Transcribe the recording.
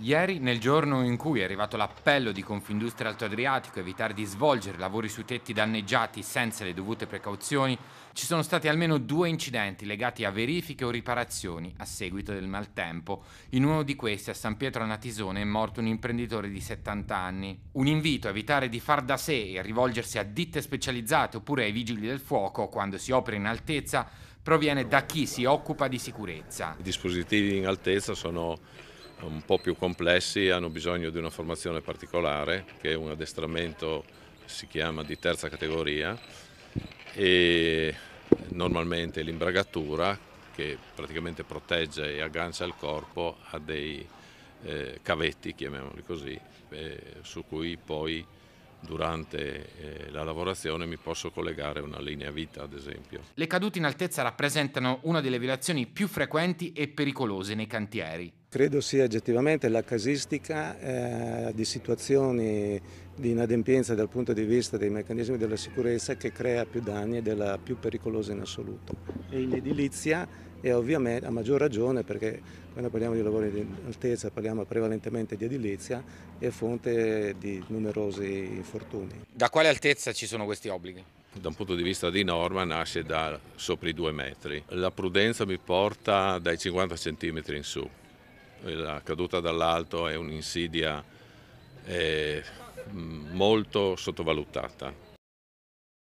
Ieri, nel giorno in cui è arrivato l'appello di Confindustria Alto Adriatico a evitare di svolgere lavori su tetti danneggiati senza le dovute precauzioni, ci sono stati almeno due incidenti legati a verifiche o riparazioni a seguito del maltempo. In uno di questi, a San Pietro a Natisone, è morto un imprenditore di 70 anni. Un invito a evitare di far da sé e a rivolgersi a ditte specializzate oppure ai vigili del fuoco quando si opera in altezza proviene da chi si occupa di sicurezza. I dispositivi in altezza sono un po' più complessi hanno bisogno di una formazione particolare, che è un addestramento, si chiama di terza categoria, e normalmente l'imbragatura che praticamente protegge e aggancia il corpo a dei eh, cavetti, chiamiamoli così, eh, su cui poi durante eh, la lavorazione mi posso collegare una linea vita, ad esempio. Le cadute in altezza rappresentano una delle violazioni più frequenti e pericolose nei cantieri. Credo sia oggettivamente la casistica eh, di situazioni di inadempienza dal punto di vista dei meccanismi della sicurezza che crea più danni ed è la più pericolosa in assoluto. E in edilizia è ovviamente a maggior ragione perché quando parliamo di lavori di altezza parliamo prevalentemente di edilizia è fonte di numerosi infortuni. Da quale altezza ci sono questi obblighi? da un punto di vista di norma nasce da sopra i due metri. La prudenza mi porta dai 50 cm in su la caduta dall'alto è un'insidia eh, molto sottovalutata.